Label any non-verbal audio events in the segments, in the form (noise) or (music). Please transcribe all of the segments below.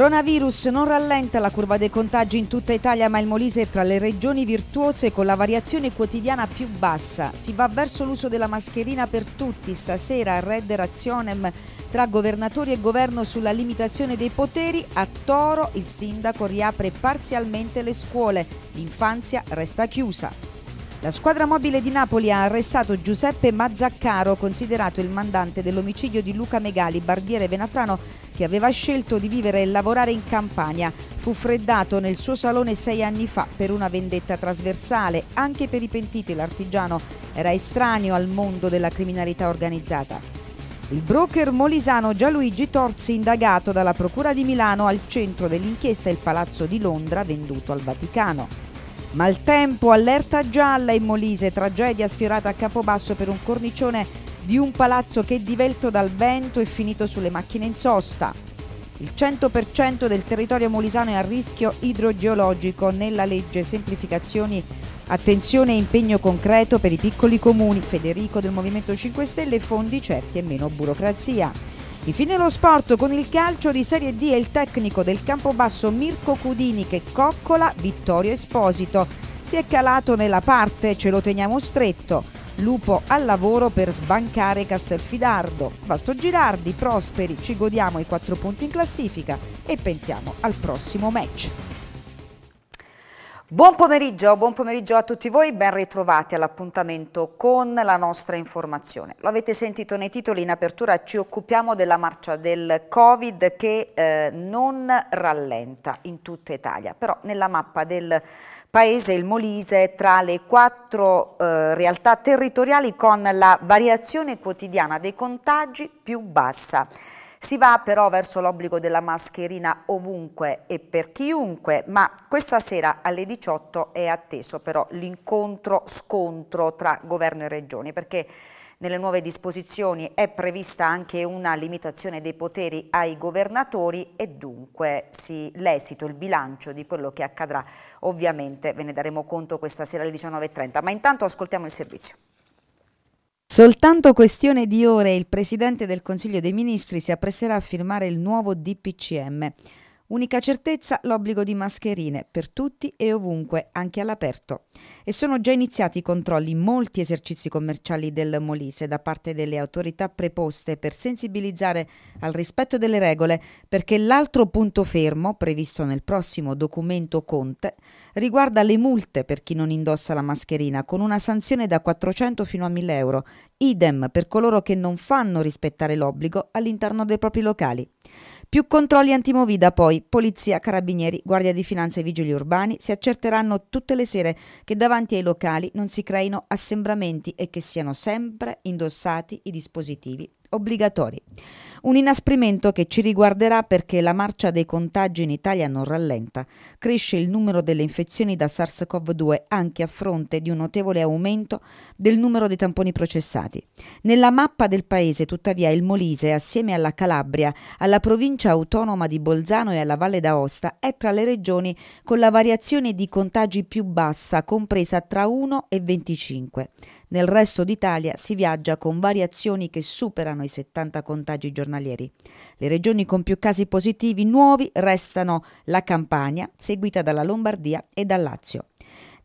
Coronavirus non rallenta la curva dei contagi in tutta Italia, ma il Molise è tra le regioni virtuose con la variazione quotidiana più bassa. Si va verso l'uso della mascherina per tutti. Stasera a Red Razionem tra governatori e governo sulla limitazione dei poteri, a Toro il sindaco riapre parzialmente le scuole. L'infanzia resta chiusa. La squadra mobile di Napoli ha arrestato Giuseppe Mazzaccaro, considerato il mandante dell'omicidio di Luca Megali, barbiere venafrano, che aveva scelto di vivere e lavorare in Campania. Fu freddato nel suo salone sei anni fa per una vendetta trasversale. Anche per i pentiti l'artigiano era estraneo al mondo della criminalità organizzata. Il broker molisano Gianluigi Torzi, indagato dalla Procura di Milano al centro dell'inchiesta Il Palazzo di Londra, venduto al Vaticano. Maltempo, allerta gialla in Molise, tragedia sfiorata a Capobasso per un cornicione di un palazzo che divelto dal vento e finito sulle macchine in sosta. Il 100% del territorio molisano è a rischio idrogeologico nella legge semplificazioni. Attenzione e impegno concreto per i piccoli comuni. Federico del Movimento 5 Stelle, fondi certi e meno burocrazia. Infine lo sport con il calcio di Serie D e il tecnico del Campobasso Mirko Cudini che coccola Vittorio Esposito. Si è calato nella parte, ce lo teniamo stretto. Lupo al lavoro per sbancare Castelfidardo. Vasto Girardi, prosperi, ci godiamo i quattro punti in classifica e pensiamo al prossimo match. Buon pomeriggio, buon pomeriggio, a tutti voi, ben ritrovati all'appuntamento con la nostra informazione. Lo avete sentito nei titoli in apertura, ci occupiamo della marcia del Covid che eh, non rallenta in tutta Italia, però nella mappa del paese il Molise tra le quattro eh, realtà territoriali con la variazione quotidiana dei contagi più bassa. Si va però verso l'obbligo della mascherina ovunque e per chiunque, ma questa sera alle 18 è atteso però l'incontro scontro tra governo e regioni perché nelle nuove disposizioni è prevista anche una limitazione dei poteri ai governatori e dunque sì, l'esito, il bilancio di quello che accadrà ovviamente ve ne daremo conto questa sera alle 19.30, ma intanto ascoltiamo il servizio. Soltanto questione di ore il Presidente del Consiglio dei Ministri si appresserà a firmare il nuovo DPCM. Unica certezza l'obbligo di mascherine per tutti e ovunque, anche all'aperto. E sono già iniziati i controlli in molti esercizi commerciali del Molise da parte delle autorità preposte per sensibilizzare al rispetto delle regole, perché l'altro punto fermo, previsto nel prossimo documento Conte, riguarda le multe per chi non indossa la mascherina, con una sanzione da 400 fino a 1000 euro, idem per coloro che non fanno rispettare l'obbligo all'interno dei propri locali. Più controlli antimovida poi, polizia, carabinieri, guardia di finanza e vigili urbani si accerteranno tutte le sere che davanti ai locali non si creino assembramenti e che siano sempre indossati i dispositivi obbligatori. Un inasprimento che ci riguarderà perché la marcia dei contagi in Italia non rallenta. Cresce il numero delle infezioni da SARS-CoV-2 anche a fronte di un notevole aumento del numero dei tamponi processati. Nella mappa del paese, tuttavia, il Molise, assieme alla Calabria, alla provincia autonoma di Bolzano e alla Valle d'Aosta, è tra le regioni con la variazione di contagi più bassa, compresa tra 1 e 25. Nel resto d'Italia si viaggia con variazioni che superano i 70 contagi giornalieri giornalieri. Le regioni con più casi positivi nuovi restano la Campania, seguita dalla Lombardia e dal Lazio.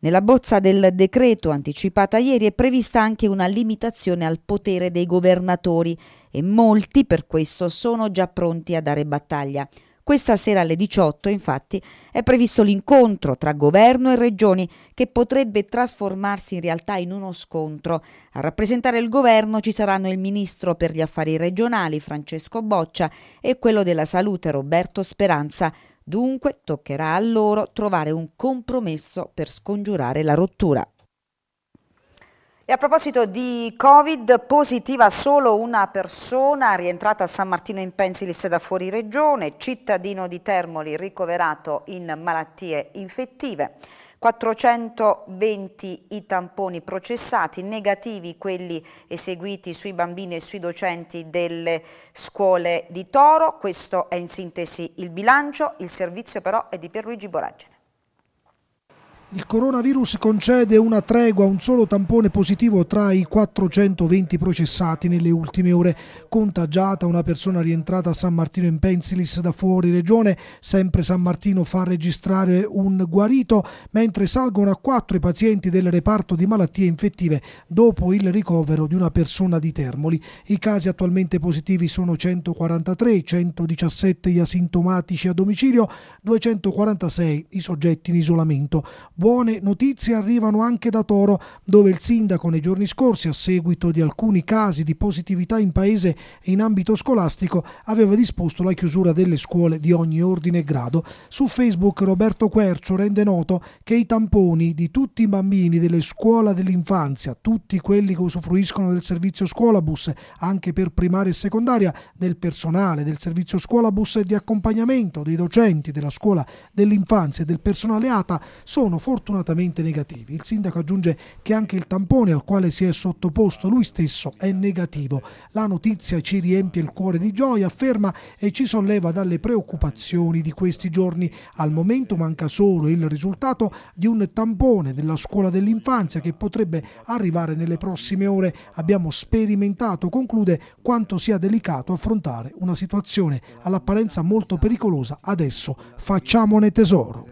Nella bozza del decreto anticipata ieri è prevista anche una limitazione al potere dei governatori e molti per questo sono già pronti a dare battaglia. Questa sera alle 18 infatti è previsto l'incontro tra governo e regioni che potrebbe trasformarsi in realtà in uno scontro. A rappresentare il governo ci saranno il ministro per gli affari regionali Francesco Boccia e quello della salute Roberto Speranza. Dunque toccherà a loro trovare un compromesso per scongiurare la rottura. E a proposito di Covid, positiva solo una persona rientrata a San Martino in Pensilis da fuori regione, cittadino di Termoli ricoverato in malattie infettive. 420 i tamponi processati, negativi quelli eseguiti sui bambini e sui docenti delle scuole di Toro. Questo è in sintesi il bilancio, il servizio però è di Pierluigi Boragine. Il coronavirus concede una tregua, un solo tampone positivo tra i 420 processati nelle ultime ore. Contagiata una persona rientrata a San Martino in Pensilis da fuori regione, sempre San Martino fa registrare un guarito, mentre salgono a quattro i pazienti del reparto di malattie infettive dopo il ricovero di una persona di Termoli. I casi attualmente positivi sono 143, 117 gli asintomatici a domicilio, 246 i soggetti in isolamento. Buone notizie arrivano anche da Toro, dove il sindaco nei giorni scorsi, a seguito di alcuni casi di positività in paese e in ambito scolastico, aveva disposto la chiusura delle scuole di ogni ordine e grado. Su Facebook Roberto Quercio rende noto che i tamponi di tutti i bambini delle scuole dell'infanzia, tutti quelli che usufruiscono del servizio scuolabus, anche per primaria e secondaria, del personale del servizio scuolabus e di accompagnamento, dei docenti della scuola dell'infanzia e del personale ATA, sono fortunatamente negativi. Il sindaco aggiunge che anche il tampone al quale si è sottoposto lui stesso è negativo. La notizia ci riempie il cuore di gioia, afferma e ci solleva dalle preoccupazioni di questi giorni. Al momento manca solo il risultato di un tampone della scuola dell'infanzia che potrebbe arrivare nelle prossime ore. Abbiamo sperimentato, conclude, quanto sia delicato affrontare una situazione all'apparenza molto pericolosa. Adesso facciamone tesoro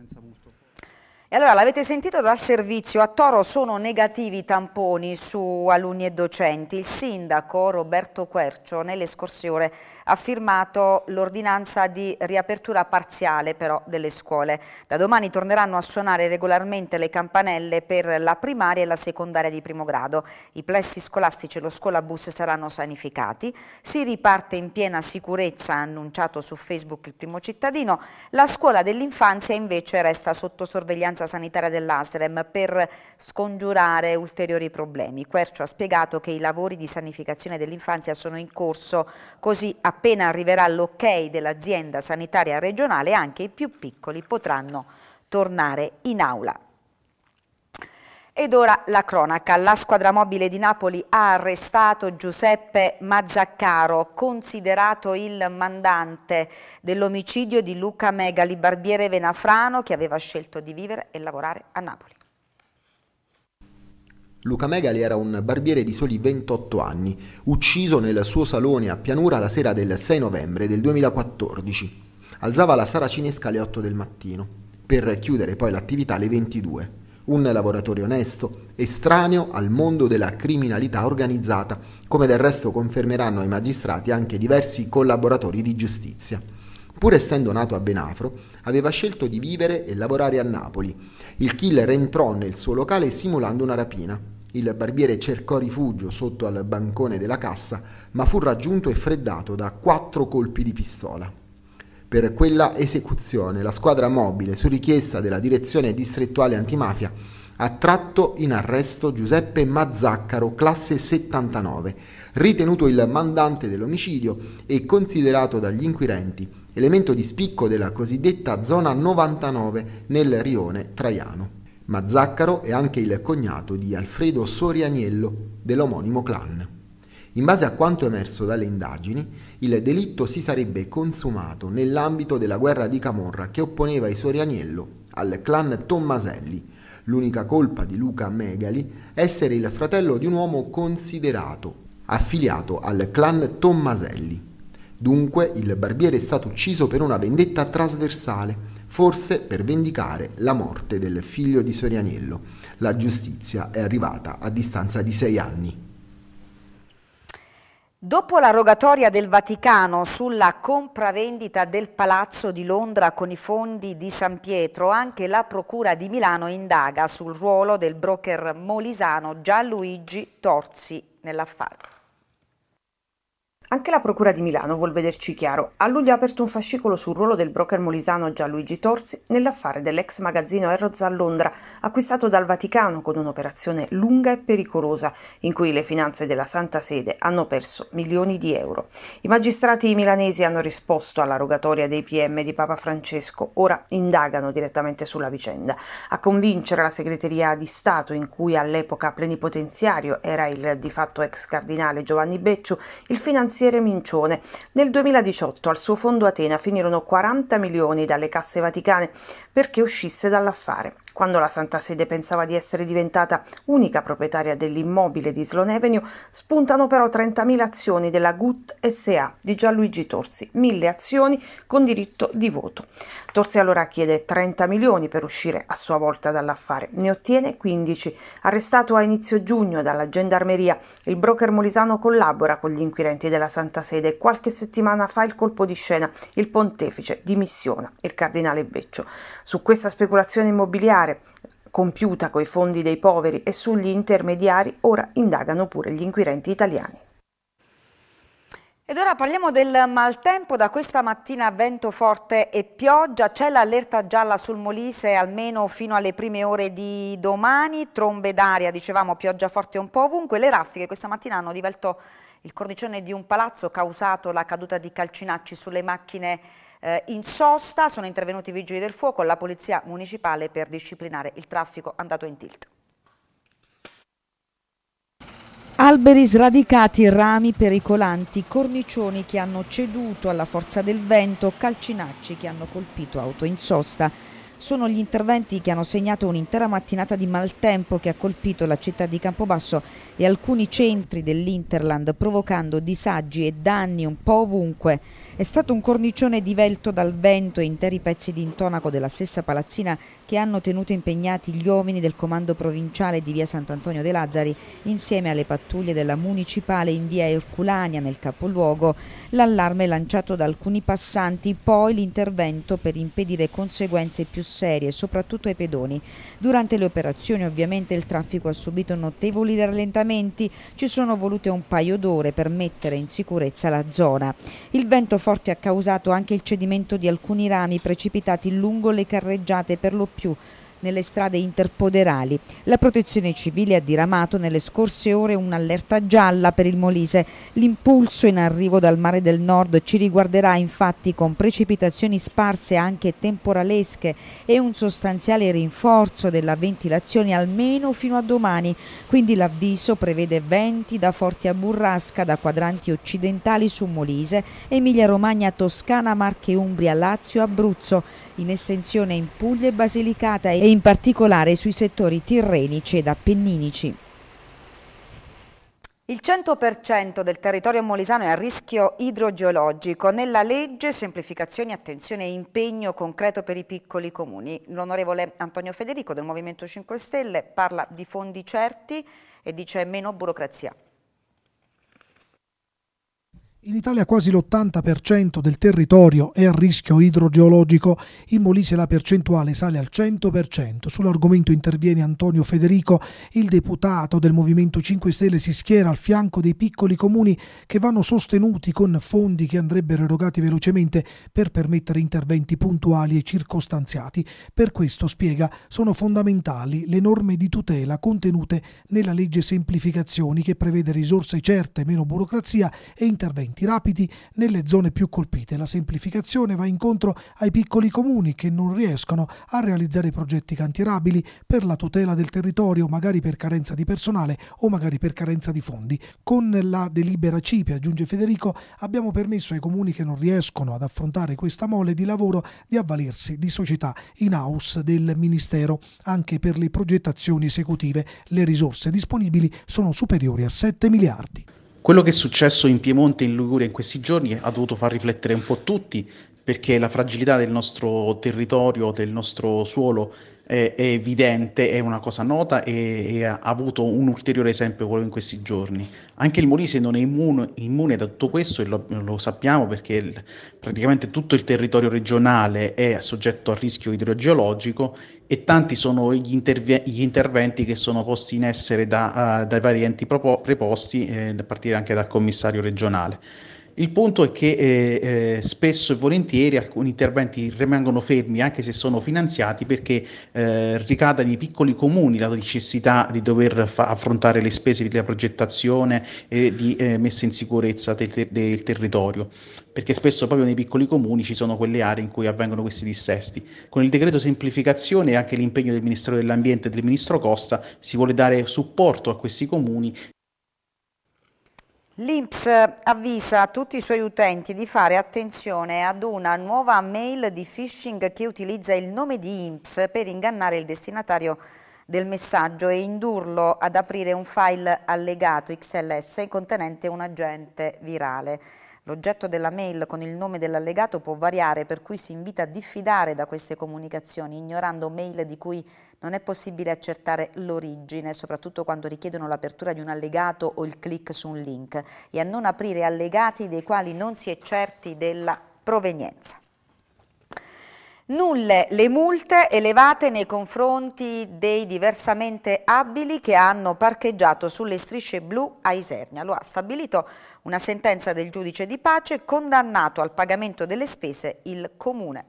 allora l'avete sentito dal servizio, a Toro sono negativi i tamponi su alunni e docenti. Il sindaco Roberto Quercio nelle scorse ore ha firmato l'ordinanza di riapertura parziale però delle scuole. Da domani torneranno a suonare regolarmente le campanelle per la primaria e la secondaria di primo grado. I plessi scolastici e lo scolabus saranno sanificati. Si riparte in piena sicurezza, ha annunciato su Facebook il primo cittadino. La scuola dell'infanzia invece resta sotto sorveglianza sanitaria dell'ASREM per scongiurare ulteriori problemi. Quercio ha spiegato che i lavori di sanificazione dell'infanzia sono in corso, così ha Appena arriverà l'ok dell'azienda sanitaria regionale, anche i più piccoli potranno tornare in aula. Ed ora la cronaca. La squadra mobile di Napoli ha arrestato Giuseppe Mazzaccaro, considerato il mandante dell'omicidio di Luca Megali, barbiere venafrano che aveva scelto di vivere e lavorare a Napoli. Luca Megali era un barbiere di soli 28 anni, ucciso nel suo salone a Pianura la sera del 6 novembre del 2014. Alzava la sala saracinesca alle 8 del mattino, per chiudere poi l'attività alle 22. Un lavoratore onesto, estraneo al mondo della criminalità organizzata, come del resto confermeranno ai magistrati anche diversi collaboratori di giustizia. Pur essendo nato a Benafro, aveva scelto di vivere e lavorare a Napoli. Il killer entrò nel suo locale simulando una rapina il barbiere cercò rifugio sotto al bancone della cassa, ma fu raggiunto e freddato da quattro colpi di pistola. Per quella esecuzione la squadra mobile, su richiesta della direzione distrettuale antimafia, ha tratto in arresto Giuseppe Mazzaccaro, classe 79, ritenuto il mandante dell'omicidio e considerato dagli inquirenti elemento di spicco della cosiddetta zona 99 nel rione Traiano ma Zaccaro è anche il cognato di Alfredo Sorianiello dell'omonimo clan. In base a quanto emerso dalle indagini, il delitto si sarebbe consumato nell'ambito della guerra di Camorra che opponeva i Sorianiello al clan Tommaselli, l'unica colpa di Luca Megali è essere il fratello di un uomo considerato affiliato al clan Tommaselli. Dunque il barbiere è stato ucciso per una vendetta trasversale forse per vendicare la morte del figlio di Sorianiello. La giustizia è arrivata a distanza di sei anni. Dopo la rogatoria del Vaticano sulla compravendita del Palazzo di Londra con i fondi di San Pietro, anche la Procura di Milano indaga sul ruolo del broker molisano Gianluigi Torzi nell'affare. Anche la Procura di Milano vuol vederci chiaro. A luglio ha aperto un fascicolo sul ruolo del broker molisano Gianluigi Torzi nell'affare dell'ex magazzino Erroz a Londra, acquistato dal Vaticano con un'operazione lunga e pericolosa, in cui le finanze della Santa Sede hanno perso milioni di euro. I magistrati milanesi hanno risposto alla rogatoria dei PM di Papa Francesco, ora indagano direttamente sulla vicenda. A convincere la segreteria di Stato, in cui all'epoca plenipotenziario era il di fatto ex cardinale Giovanni Becciu, il finanziario finanziere Mincione. Nel 2018 al suo fondo Atena finirono 40 milioni dalle casse vaticane perché uscisse dall'affare. Quando la Santa Sede pensava di essere diventata unica proprietaria dell'immobile di Sloan Avenue, spuntano però 30.000 azioni della GUT SA di Gianluigi Torsi, 1.000 azioni con diritto di voto. Torsi allora chiede 30 milioni per uscire a sua volta dall'affare, ne ottiene 15. Arrestato a inizio giugno dalla gendarmeria, il broker molisano collabora con gli inquirenti della Santa Sede e qualche settimana fa il colpo di scena, il pontefice dimissiona, il cardinale Beccio. Su questa speculazione immobiliare compiuta coi fondi dei poveri e sugli intermediari, ora indagano pure gli inquirenti italiani. Ed ora parliamo del maltempo, da questa mattina vento forte e pioggia, c'è l'allerta gialla sul Molise almeno fino alle prime ore di domani, trombe d'aria, dicevamo pioggia forte un po' ovunque, le raffiche questa mattina hanno divelto il cornicione di un palazzo causato la caduta di calcinacci sulle macchine eh, in sosta, sono intervenuti i vigili del fuoco e la polizia municipale per disciplinare il traffico andato in tilt. Alberi sradicati, rami pericolanti, cornicioni che hanno ceduto alla forza del vento, calcinacci che hanno colpito auto in sosta sono gli interventi che hanno segnato un'intera mattinata di maltempo che ha colpito la città di Campobasso e alcuni centri dell'Interland provocando disagi e danni un po' ovunque. È stato un cornicione divelto dal vento e interi pezzi di intonaco della stessa palazzina che hanno tenuto impegnati gli uomini del comando provinciale di via Sant'Antonio de Lazzari insieme alle pattuglie della municipale in via Erculania nel capoluogo. L'allarme lanciato da alcuni passanti, poi l'intervento per impedire conseguenze più serie, soprattutto ai pedoni. Durante le operazioni ovviamente il traffico ha subito notevoli rallentamenti, ci sono volute un paio d'ore per mettere in sicurezza la zona. Il vento forte ha causato anche il cedimento di alcuni rami precipitati lungo le carreggiate per lo più nelle strade interpoderali. La protezione civile ha diramato nelle scorse ore un'allerta gialla per il Molise. L'impulso in arrivo dal mare del nord ci riguarderà infatti con precipitazioni sparse anche temporalesche e un sostanziale rinforzo della ventilazione almeno fino a domani. Quindi l'avviso prevede venti da forti a burrasca da quadranti occidentali su Molise, Emilia Romagna, Toscana, Marche, Umbria, Lazio, Abruzzo in estensione in Puglia e Basilicata e in particolare sui settori tirrenici ed appenninici. Il 100% del territorio molisano è a rischio idrogeologico. Nella legge semplificazioni, attenzione e impegno concreto per i piccoli comuni. L'onorevole Antonio Federico del Movimento 5 Stelle parla di fondi certi e dice meno burocrazia. In Italia quasi l'80% del territorio è a rischio idrogeologico, in Molise la percentuale sale al 100%. Sull'argomento interviene Antonio Federico, il deputato del Movimento 5 Stelle si schiera al fianco dei piccoli comuni che vanno sostenuti con fondi che andrebbero erogati velocemente per permettere interventi puntuali e circostanziati. Per questo, spiega, sono fondamentali le norme di tutela contenute nella legge semplificazioni che prevede risorse certe, meno burocrazia e interventi interventi rapidi nelle zone più colpite. La semplificazione va incontro ai piccoli comuni che non riescono a realizzare progetti cantierabili per la tutela del territorio, magari per carenza di personale o magari per carenza di fondi. Con la delibera CIPI, aggiunge Federico, abbiamo permesso ai comuni che non riescono ad affrontare questa mole di lavoro di avvalersi di società in house del Ministero anche per le progettazioni esecutive. Le risorse disponibili sono superiori a 7 miliardi. Quello che è successo in Piemonte e in Liguria in questi giorni ha dovuto far riflettere un po' tutti perché la fragilità del nostro territorio, del nostro suolo è, è evidente, è una cosa nota e, e, ha avuto un ulteriore esempio quello in questi giorni. Anche il Molise non è immune, immune da tutto questo e lo, lo sappiamo perché il, praticamente tutto il territorio regionale è soggetto a rischio idrogeologico e tanti sono gli, intervi- gli interventi che sono posti in essere da, uh, dai vari enti propo- preposti, eh, a partire anche dal commissario regionale. Il punto è che eh, eh, spesso e volentieri alcuni interventi rimangono fermi anche se sono finanziati perché eh, ricade nei piccoli comuni la necessità di dover fa- affrontare le spese della progettazione e di eh, messa in sicurezza del, ter- del, territorio, perché spesso proprio nei piccoli comuni ci sono quelle aree in cui avvengono questi dissesti. Con il decreto semplificazione e anche l'impegno del Ministero dell'Ambiente e del Ministro Costa si vuole dare supporto a questi comuni L'Inps avvisa tutti i suoi utenti di fare attenzione ad una nuova mail di phishing che utilizza il nome di Inps per ingannare il destinatario del messaggio e indurlo ad aprire un file allegato XLS contenente un agente virale. L'oggetto della mail con il nome dell'allegato può variare, per cui si invita a diffidare da queste comunicazioni, ignorando mail di cui non è possibile accertare l'origine, soprattutto quando richiedono l'apertura di un allegato o il click su un link, e a non aprire allegati dei quali non si è certi della provenienza. Nulle le multe elevate nei confronti dei diversamente abili che hanno parcheggiato sulle strisce blu a Isernia. Lo ha stabilito una sentenza del giudice di pace condannato al pagamento delle spese il comune.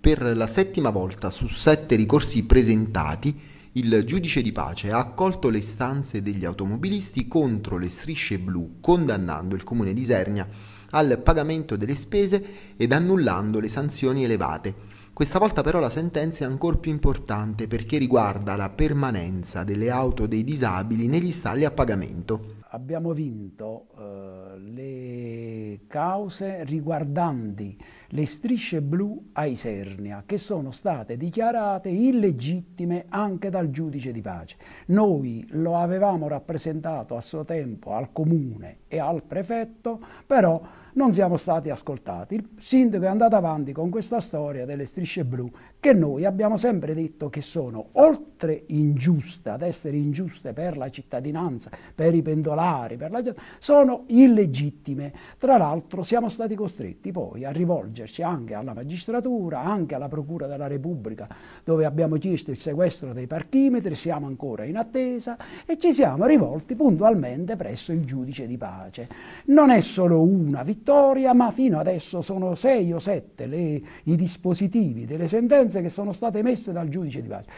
Per la settima volta su sette ricorsi presentati, il giudice di pace ha accolto le istanze degli automobilisti contro le strisce blu, condannando il comune di Isernia al pagamento delle spese ed annullando le sanzioni elevate. Questa volta però la sentenza è ancora più importante perché riguarda la permanenza delle auto dei disabili negli stalli a pagamento abbiamo vinto eh, le cause riguardanti le strisce blu a Isernia che sono state dichiarate illegittime anche dal giudice di pace. Noi lo avevamo rappresentato a suo tempo al comune e al prefetto, però non siamo stati ascoltati. Il sindaco è andato avanti con questa storia delle strisce blu che noi abbiamo sempre detto che sono oltre ingiuste, ad essere ingiuste per la cittadinanza, per i pendolari, per la gente, sono illegittime. Tra l'altro siamo stati costretti poi a rivolgerci anche alla magistratura, anche alla Procura della Repubblica, dove abbiamo chiesto il sequestro dei parchimetri, siamo ancora in attesa e ci siamo rivolti puntualmente presso il giudice di pace. Non è solo una vittoria, Vittoria, ma fino adesso sono sei o sette le, i dispositivi delle sentenze che sono state emesse dal giudice di pace.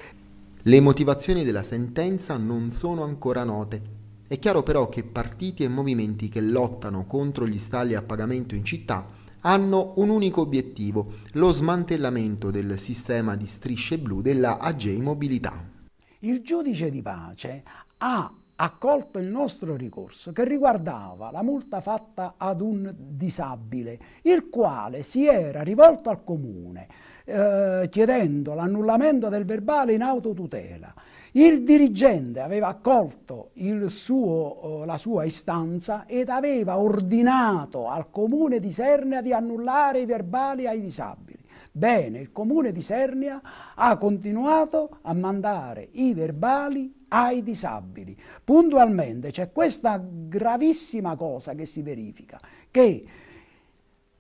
Le motivazioni della sentenza non sono ancora note. È chiaro però che partiti e movimenti che lottano contro gli stalli a pagamento in città hanno un unico obiettivo, lo smantellamento del sistema di strisce blu della AG Mobilità. Il giudice di pace ha accolto il nostro ricorso che riguardava la multa fatta ad un disabile, il quale si era rivolto al comune eh, chiedendo l'annullamento del verbale in autotutela. Il dirigente aveva accolto suo, eh, la sua istanza ed aveva ordinato al comune di Sernia di annullare i verbali ai disabili. Bene, il comune di Sernia ha continuato a mandare i verbali ai disabili. Puntualmente c'è questa gravissima cosa che si verifica, che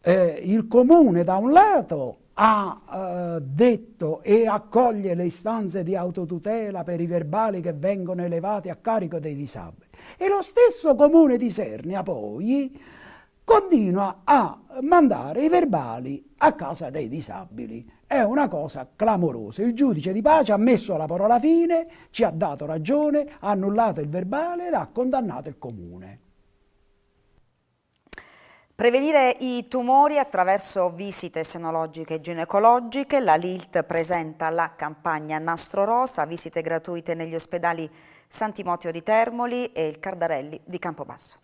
eh, il comune da un lato ha eh, detto e accoglie le istanze di autotutela per i verbali che vengono elevati a carico dei disabili e lo stesso comune di Sernia poi continua a mandare i verbali a casa dei disabili. È una cosa clamorosa. Il giudice di pace ha messo la parola fine, ci ha dato ragione, ha annullato il verbale ed ha condannato il comune. Prevenire i tumori attraverso visite senologiche e ginecologiche, la LILT presenta la campagna Nastro Rosa, visite gratuite negli ospedali Santimotio di Termoli e il Cardarelli di Campobasso.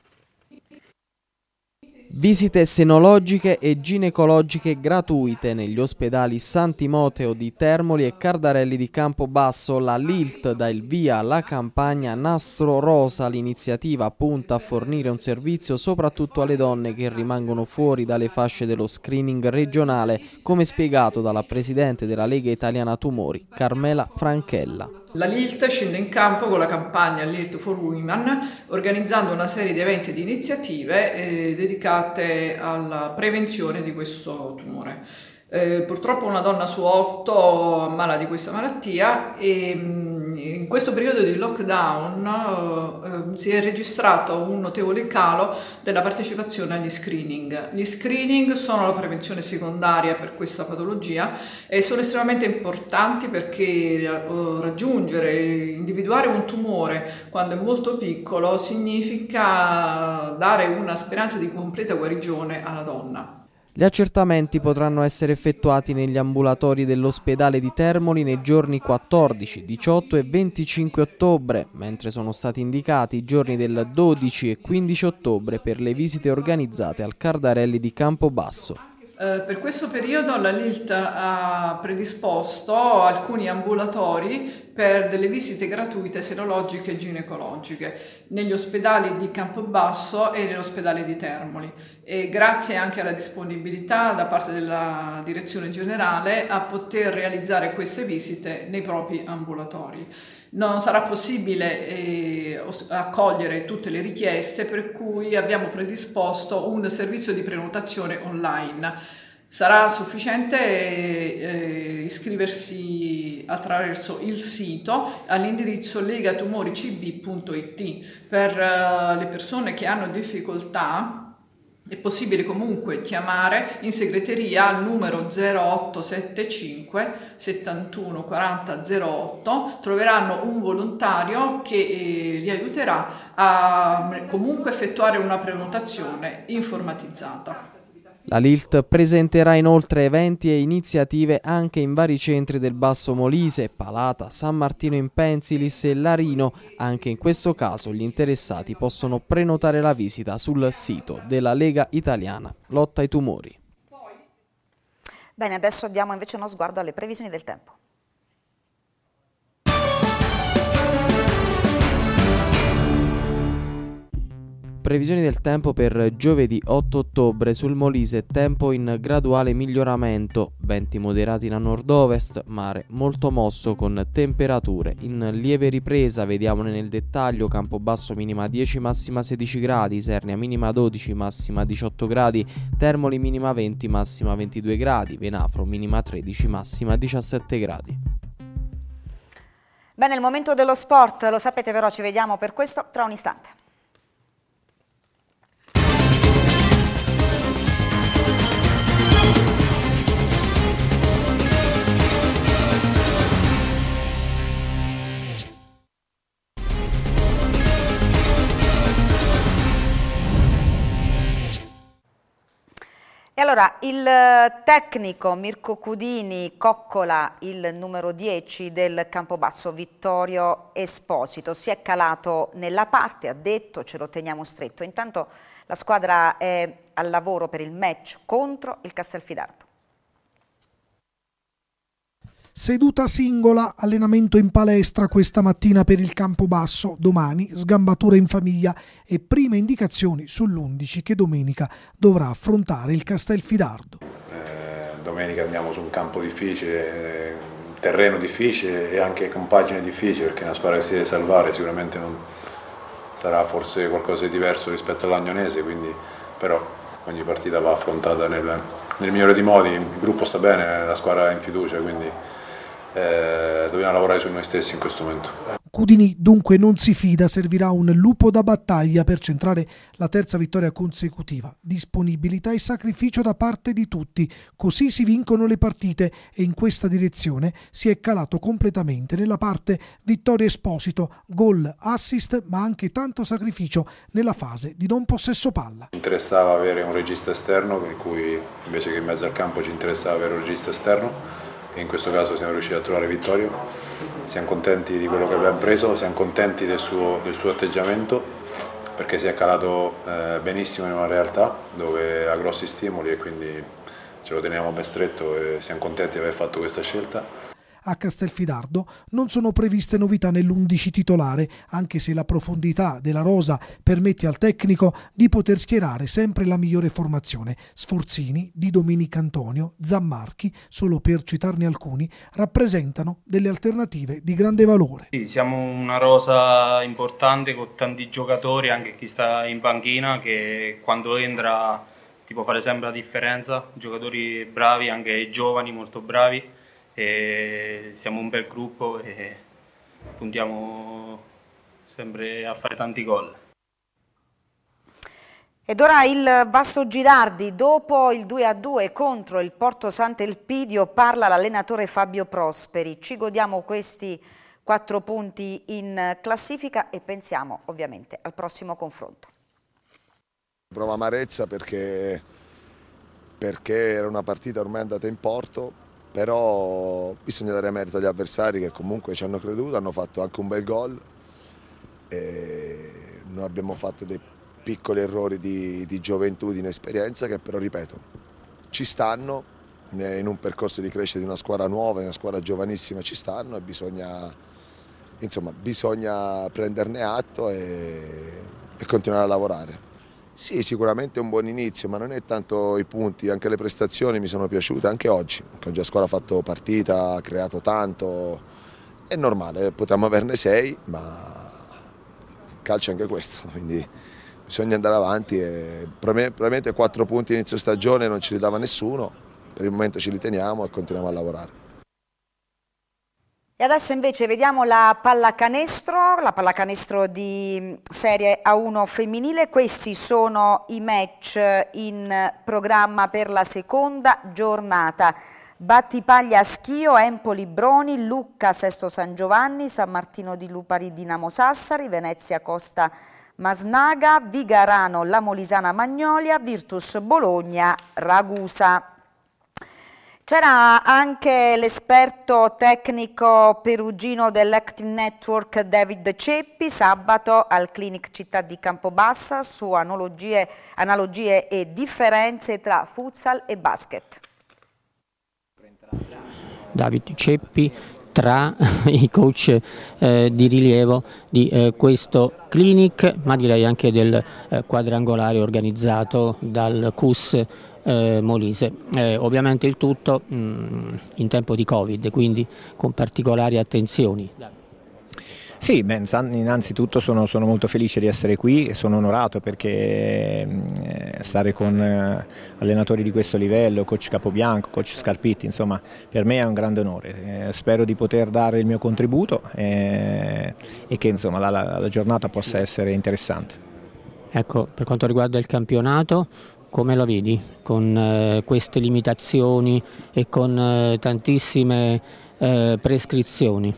Visite senologiche e ginecologiche gratuite negli ospedali San Timoteo di Termoli e Cardarelli di Campobasso, la LILT dà il via alla campagna Nastro Rosa. L'iniziativa punta a fornire un servizio soprattutto alle donne che rimangono fuori dalle fasce dello screening regionale, come spiegato dalla Presidente della Lega Italiana Tumori, Carmela Franchella. La Lilt scende in campo con la campagna Lilt for Women, organizzando una serie di eventi e di iniziative eh, dedicate alla prevenzione di questo tumore. Eh, purtroppo una donna su otto ammala di questa malattia e mm, in questo periodo di lockdown eh, eh, si è registrato un notevole calo della partecipazione agli screening. Gli screening sono la prevenzione secondaria per questa patologia e sono estremamente importanti perché eh, raggiungere, individuare un tumore quando è molto piccolo significa dare una speranza di completa guarigione alla donna. Gli accertamenti potranno essere effettuati negli ambulatori dell'ospedale di Termoli nei giorni 14, 18 e 25 ottobre, mentre sono stati indicati i giorni del 12 e 15 ottobre per le visite organizzate al Cardarelli di Campobasso. Eh, per questo periodo la LILT ha predisposto alcuni ambulatori per delle visite gratuite serologiche e ginecologiche negli ospedali di Campobasso e nell'ospedale di Termoli. E grazie anche alla disponibilità da parte della direzione generale a poter realizzare queste visite nei propri ambulatori non sarà possibile eh, accogliere tutte le richieste, per cui abbiamo predisposto un servizio di prenotazione online. Sarà sufficiente eh, eh iscriversi attraverso il sito all'indirizzo legatumoricb.it per eh, le persone che hanno difficoltà è possibile comunque chiamare in segreteria al numero 0875 71 40 08, troveranno un volontario che eh, li aiuterà a mm, comunque effettuare una prenotazione informatizzata. La Lilt presenterà inoltre eventi e iniziative anche in vari centri del Basso Molise, Palata, San Martino in Pensilis e Larino. Anche in questo caso gli interessati possono prenotare la visita sul sito della Lega Italiana Lotta ai Tumori. Bene, adesso diamo invece uno sguardo alle previsioni del tempo. Previsioni del tempo per giovedì 8 ottobre sul Molise, tempo in graduale miglioramento, venti moderati da nord-ovest, mare molto mosso con temperature in lieve ripresa, vediamone nel dettaglio, Campobasso minima 10 massima 16 gradi, Sernia minima 12 massima 18 gradi, Termoli minima 20 massima 22 gradi, Venafro minima 13 massima 17 gradi. Bene, il momento dello sport, lo sapete però, ci vediamo per questo tra un istante. Allora, il eh, tecnico Mirko Cudini coccola il numero 10 del Campobasso Vittorio Esposito, si è calato nella parte, ha detto ce lo teniamo stretto, intanto la squadra è al lavoro per il match contro il Castelfidardo. Seduta singola, allenamento in palestra questa mattina per il campo basso, domani sgambatura in famiglia e prime indicazioni sull'11 che domenica dovrà affrontare il Castelfidardo. Eh, domenica andiamo su un campo difficile, terreno difficile e anche compagine difficile difficili perché una squadra che si deve salvare sicuramente non sarà forse qualcosa di diverso rispetto all'Agnonese, quindi però ogni partita va affrontata nel, nel migliore dei modi, il gruppo sta bene, la squadra è in fiducia, quindi eh, dobbiamo lavorare su noi stessi in questo momento. Cudini dunque non si fida, servirà un lupo da battaglia per centrare la terza vittoria consecutiva. Disponibilità e sacrificio da parte di tutti, così si vincono le partite e in questa direzione si è calato completamente nella parte vittoria esposito, gol, assist ma anche tanto sacrificio nella fase di non possesso palla. Ci interessava avere un regista esterno, cui, invece che in mezzo al campo ci interessava avere un regista esterno e in questo caso siamo riusciti a trovare Vittorio. Siamo contenti di quello che abbiamo preso, siamo contenti del suo, del suo atteggiamento perché si è calato eh, benissimo in una realtà dove ha grossi stimoli e quindi ce lo teniamo ben stretto e siamo contenti di aver fatto questa scelta a Castelfidardo non sono previste novità nell'11 titolare, anche se la profondità della rosa permette al tecnico di poter schierare sempre la migliore formazione. Sforzini, Di Domenico Antonio, Zammarchi, solo per citarne alcuni, rappresentano delle alternative di grande valore. Sì, siamo una rosa importante con tanti giocatori, anche chi sta in panchina, che quando entra ti può fare sempre la differenza, giocatori bravi, anche giovani molto bravi e siamo un bel gruppo e puntiamo sempre a fare tanti gol. Ed ora il Vasto Girardi, dopo il 2-2 contro il Porto Sant'Elpidio parla l'allenatore Fabio Prosperi. Ci godiamo questi quattro punti in classifica e pensiamo ovviamente al prossimo confronto. Prova amarezza perché, perché era una partita ormai andata in porto, però bisogna dare merito agli avversari che comunque ci hanno creduto, hanno fatto anche un bel gol. noi abbiamo fatto dei piccoli errori di, di gioventù, di inesperienza che però, ripeto, ci stanno in un percorso di crescita di una squadra nuova, di una squadra giovanissima, ci stanno e bisogna, insomma, bisogna prenderne atto e, e continuare a lavorare. Sì, sicuramente è un buon inizio, ma non è tanto i punti, anche le prestazioni mi sono piaciute, anche oggi, che oggi la squadra ha fatto partita, ha creato tanto, è normale, potremmo averne sei, ma calcio è anche questo, (laughs) quindi bisogna andare avanti e probabilmente quattro punti inizio stagione non ce li dava nessuno, per il momento ce li teniamo e continuiamo a lavorare. E adesso invece vediamo la pallacanestro, la pallacanestro di mm, Serie A1 femminile. Questi sono i match in programma per la seconda giornata. Battipaglia Schio, Empoli Broni, Lucca Sesto San Giovanni, San Martino di Lupari Dinamo Sassari, Venezia Costa Masnaga, Vigarano La Molisana Magnolia, Virtus Bologna Ragusa. C'era anche l'esperto tecnico perugino dell'Active Network David Ceppi sabato al Clinic Città di Campobassa su analogie, analogie e differenze tra futsal e basket. David Ceppi tra (laughs) i coach eh, di rilievo di eh, questo clinic ma direi anche del eh, quadrangolare organizzato dal CUS eh, Molise. Eh, ovviamente il tutto mh, mm, in tempo di Covid, quindi con particolari attenzioni. Sì, beh, innanzitutto sono, sono, molto felice di essere qui, e sono onorato perché mm, eh, stare con eh, allenatori di questo livello, coach Capobianco, coach Scarpitti, insomma per me è un grande onore. Eh, spero di poter dare il mio contributo e, e che insomma, la, la, la giornata possa essere interessante. Ecco, per quanto riguarda il campionato, come la vedi con eh, queste limitazioni e con eh, tantissime eh, prescrizioni?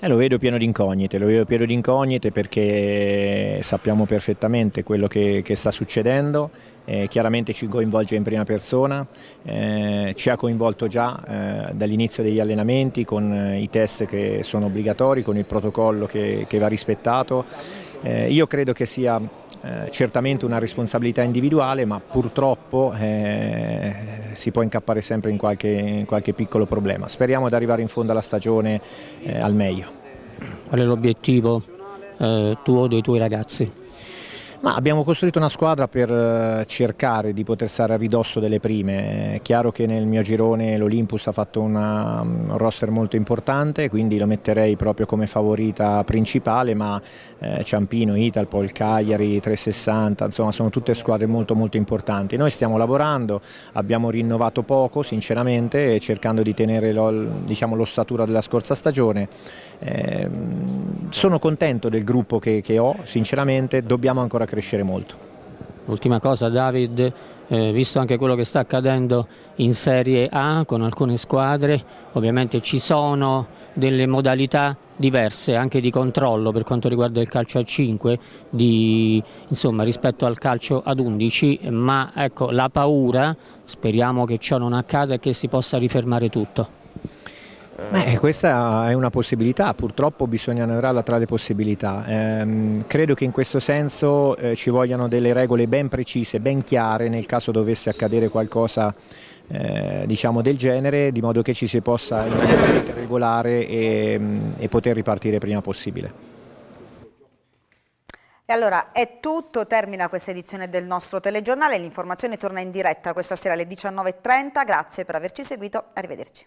Eh, lo vedo pieno di incognite, lo vedo pieno di incognite perché sappiamo perfettamente quello che, che sta succedendo, eh, chiaramente ci coinvolge in prima persona, eh, ci ha coinvolto già dall'inizio degli allenamenti con i test che sono obbligatori, con il protocollo che, che va rispettato. io credo che sia eh, certamente una responsabilità individuale, ma purtroppo eh, si può incappare sempre in qualche, in qualche, piccolo problema. Speriamo di arrivare in fondo alla stagione eh, al meglio. Qual è l'obiettivo eh, tuo o dei tuoi ragazzi? Ma abbiamo costruito una squadra per eh, cercare di poter stare a ridosso delle prime. È chiaro che nel mio girone l'Olympus ha fatto una, un roster molto importante, quindi lo metterei proprio come favorita principale, ma eh, Ciampino, Italpol, Cagliari, 360, insomma sono tutte squadre molto molto importanti. Noi stiamo lavorando, abbiamo rinnovato poco sinceramente, cercando di tenere diciamo, l'ossatura della scorsa stagione Ehm, sono contento del gruppo che, che ho, sinceramente dobbiamo ancora crescere molto. Ultima cosa David, eh, visto anche quello che sta accadendo in Serie A con alcune squadre, ovviamente ci sono delle modalità diverse anche di controllo per quanto riguarda il calcio a 5 di, insomma, rispetto al calcio ad 11, ma ecco, la paura, speriamo che ciò non accada e che si possa rifermare tutto. Eh, Beh, questa è una possibilità, purtroppo bisogna annoverarla tra le possibilità. Eh, credo che in questo senso eh, ci vogliano delle regole ben precise, ben chiare nel caso dovesse accadere qualcosa eh, diciamo del genere, di modo che ci si possa regolare e, mm, e poter ripartire prima possibile. E allora è tutto, termina questa edizione del nostro telegiornale, l'informazione torna in diretta questa sera alle 19.30, grazie per averci seguito, arrivederci.